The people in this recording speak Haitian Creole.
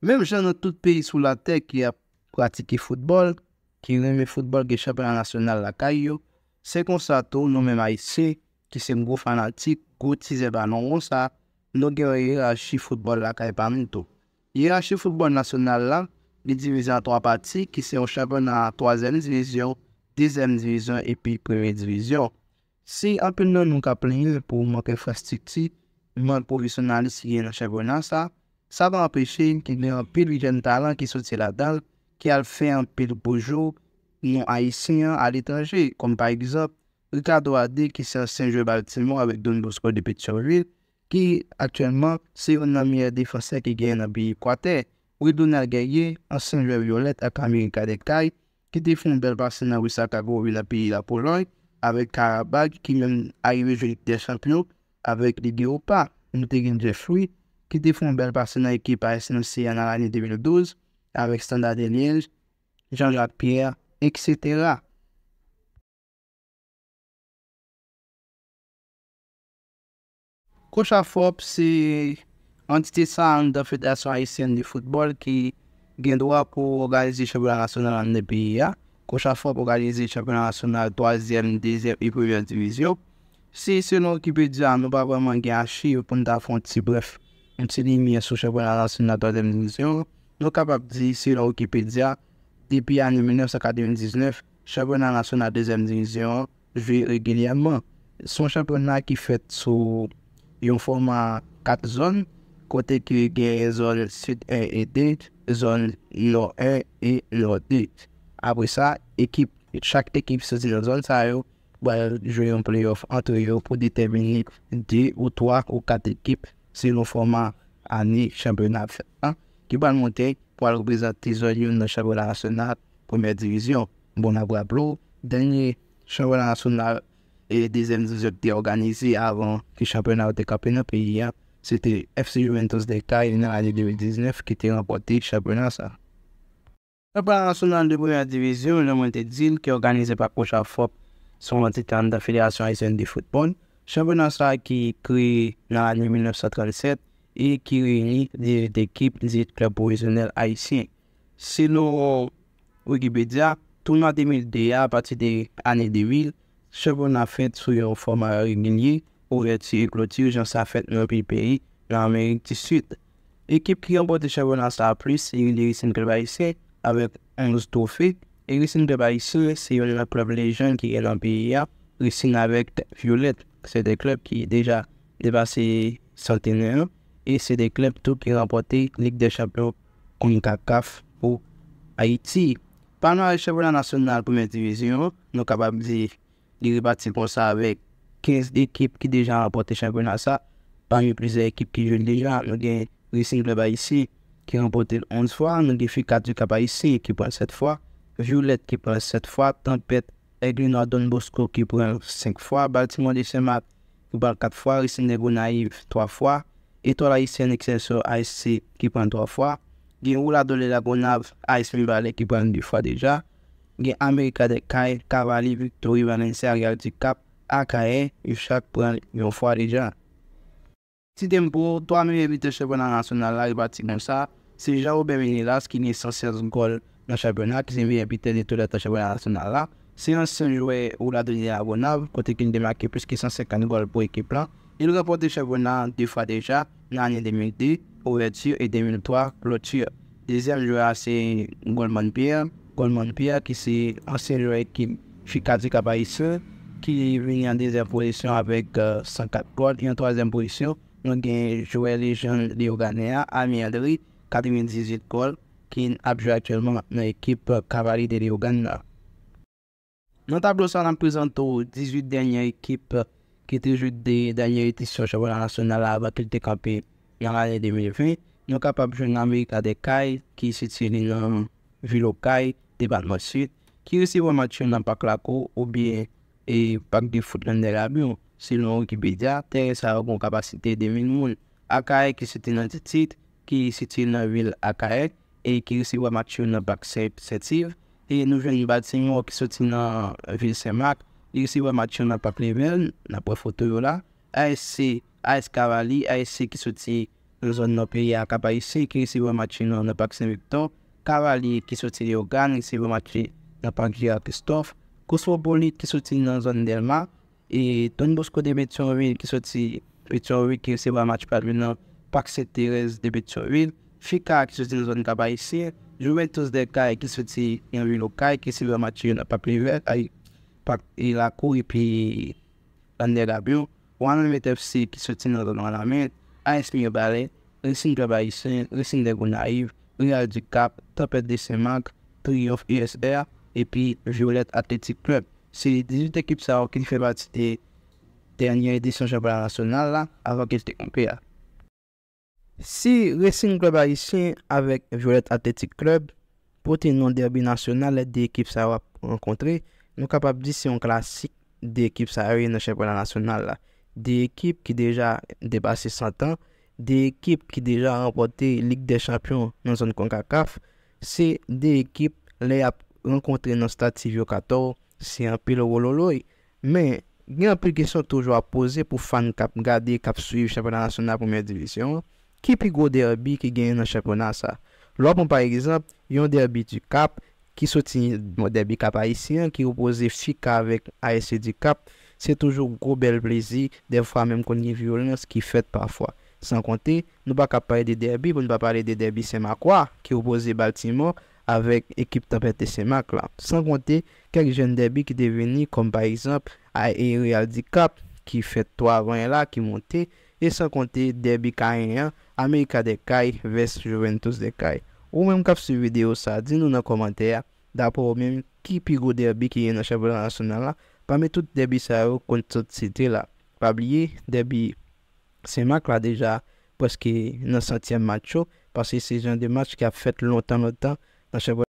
Mem jan nou tout peyi sou la tey ki a pratiki foutbol, ki reme foutbol ge chaper nan nasyonal la kay yo, se konsato nou men may se ki se nou gro fanatik, gro tize banon wonsa, nou genwe hirashi foutbol la kay pamin to. Hirashi foutbol nasyonal la, li divizyon an 3 pati ki se ou chaper nan 3e divizyon, 10e divizyon epi 1e divizyon. Se apen nou nou ka plenil pou mwake frastik ti, mwak provisyonan li si genwe chaper nan sa, Ça va empêcher qu'il y ait un peu de jeunes talents qui sortent la dalle, qui a fait un peu de beaux non haïtiens à l'étranger, comme par exemple Ricardo Adé, qui est Saint-Jean Baltimore avec Don Bosco de petit Pétionville, qui actuellement c'est un ami défenseur qui gagne dans pays quater Ou Donald un saint jean violette avec América de qui a fait une belle passé dans le pays de la Pologne, avec Karabakh, qui est même arrivé jouer des champions avec les Guéopas. gagné des fruits, ki difon bel basen ekip a SNC yon alani 2012, avek standa de lenge, Jean-Jacques Pierre, etc. Kocha Fop se antite san an da fit SNC yon di futbol ki gen do a pou organizi chabou la rasonal an de bi ya. Kocha Fop organize chabou la rasonal 3e, 2e, 1e divizyon. Se se nou ki pe di an, mou pa gwen man gen a chiv pou nita fon ti bref. Entsini miye sou chèpon nan lansoun nan 2nd dimizyon, nou kapap di si la wiki pedia, depi anoum 999, chèpon nan lansoun nan 2nd dimizyon jwe regilyanman. Son chèpon nan ki fet sou yon forma 4 zon, kote ki geye zon 7, 1, 2, zon 1, 1, 2. Apre sa, ekip, chak tekip se zi lansoun sa yo, wèl jwe yon playoff ato yo pou detemini 2 ou 3 ou 4 ekip. Se yon foma an ni chanpèna fè an, ki ban montèk pou al rupèzat tizòl yon nan chanpèna rasyonat pòmèr divizyon. Bon avwa blou, denye chanpèna rasyonat e dizèm zyok di organizi avan ki chanpèna ou te kapèna pè yi ap, se te FC Juventus de Caille nan an ni 2019 ki te rampoti chanpèna sa. Chanpèna rasyonat de pòmèr divizyon, nan montèk dizil ki organize pa koucha fòp son vantitan da Filiasyon Aisyen di Foutbon, Chavon Anstrad ki kreye lan ane 1937 e ki reyni de ekip zi klep orisonel haisyen. Se nou wikipedia, tou nan 2002 a pati de ane de vil, Chavon an fèt sou yo forma renginyi ou reti e klotir jan sa fèt mwepi peyi lan Amerik ti süt. Ekip ki yon poti Chavon Anstrad plus e yon li resen kreba isè avèk Anglou Stofik e resen kreba isè se yon repreplejen ki el an peyi a resen avèk Violette. C'est des clubs qui ont déjà dépassé centenaire et c'est des clubs tout qui ont remporté Ligue des Champions CONCACAF ou Haïti. Pendant le championnat national première division, nous sommes capables de répartir pour ça avec 15 équipes qui ont déjà remporté le championnat. Ça, parmi plusieurs équipes qui jouent déjà, nous avons Racing Club qui a remporté 11 fois, nous avons FICA du Cap Haïti qui prend 7 fois, Violette qui prend 7 fois, Tempête E glinwa Don Bosco ki pren 5 fwa, Baltimou de Semap ki pren 4 fwa, Rysen de Gounaïv 3 fwa, Etoray Senekselso A.S.C. ki pren 3 fwa, Gen Ouladolela Gounav A.S.V.V.A.L.E. ki pren 2 fwa deja, Gen Amerika de Kaye, Kavali, Victoria Valencia, Agaritikap, A.K.A.E. yu chak pren 2 fwa deja. Si tem pou, 3 mè mè mè te chebouna nasyonal la, Seja ou bè mè nilas ki nè 16 gol, dans le championnat, qui s'est mis invité de tout le championnat national. C'est un seul joueur ou l'Adrien Abonab, côté qui a marqué plus de 150 goals pour l'équipe. Il a remporté le championnat deux fois déjà, l'année 2002, ouverture et 2003, clôture. Deuxième joueur, c'est Goldman Pierre. Goldman Pierre, qui est seul joueur qui Fikadi Kabaïsien, qui est venu en deuxième position avec 104 euh, goals. Et en troisième position, nous avons joué les jeunes Léo Ganea, Ami Adri, 98 goals. kin apjou aktyelman nan ekip kavali de Rio Ganda. Non tablou san nan prezentou 18 denye ekip ki te joute de denye etisyon chavola nasyonal a bakil te kampi nan anè 2020, non kap apjou nan Amerika de Kaye ki sitil nan vilo Kaye de Batmosit ki resi wè matyon nan Paklako ou bien e Pakdi Futlan de Rabiou se lon wè ki bedia teresa wè kon kapasite de mil moun. Akaye ki sitil nan Titit ki sitil nan vilo Akaye E ki risi wa machi yo nan Baxe Psetiv e nou jouni batin yo ki soti nan Vilsemak ki risi wa machi yo nan Paplevel nan Poufotoula A.S.C. A.S. Karali A.S.C. ki soti yo nan Piyak Abayse ki risi wa machi yo nan Baxe Victor Karali ki soti Yo Gan ki soti yo nan Pankjia Kistof Koso Bolit ki soti yo nan Zondelma e Don Bosco de Betoril ki soti Betoril ki risi wa machi yo nan Baxe Teres de Betoril Fi ka a kiswetil zon kaba isen, jowel tos dek ka e kisweti yon wilo ka e kiswetil yon apaprivel, ay pak ila kou epi lande gabiw, wanon vet fc kisweti nou zon wala men, a espi yon bale, resing kaba isen, resing dek wou naiv, riyal di kap, topet disen mag, triyof USR, epi jowlet atletik klub. Si di jout ekip sa wakil febati de anye dison jopla rasyonal la, avakil di kompya. Si Racing Club Haitien avèk Violette Athletic Club pote yon derbi nasyonal lè di ekip sa yon ap renkontre, nou kap ap di se yon klasik di ekip sa yon yon chaperna nasyonal la. Di ekip ki deja debase 100 an, di ekip ki deja rempote Ligue des Champions yon zone Konka-Kaf, se di ekip lè ap renkontre yon stati vyo 14, se yon pilo wololoy. Men, gen ap prekesyon toujwa ap pose pou fan kap gade kap suy yon chaperna nasyonal pwemye divisyon, Kipi gwo derbi ki genyen nan chèpè nan sa? Lòpon par exemple, yon derbi du kap ki sotini derbi kapayisyen ki wopoze fika avèk a ese di kap se toujou gwo bel plezi defwa mèm konye violèns ki fèt pafwa. San kontè, nou pa kapayè de derbi pou nou pa parè de derbi semakwa ki wopoze baltimore avèk ekip tapète semakwa. San kontè, kèk jen derbi ki deveni kom par exemple a e rè al di kap ki fèt to avèn la ki montè E sa konti derby kanyen, Amerika de Kay vs Juventus de Kay. Ou menm kap si video sa, di nou nan komantè ya, da pou menm ki pigou derby ki ye nan chebola nasyonal la, pa menm tout derby sa yo konti tout site la. Pa blye, derby se mak la deja, paske nan satyem macho, paske se jan de mach ki a fèt lontan lontan nan chebola nasyonal.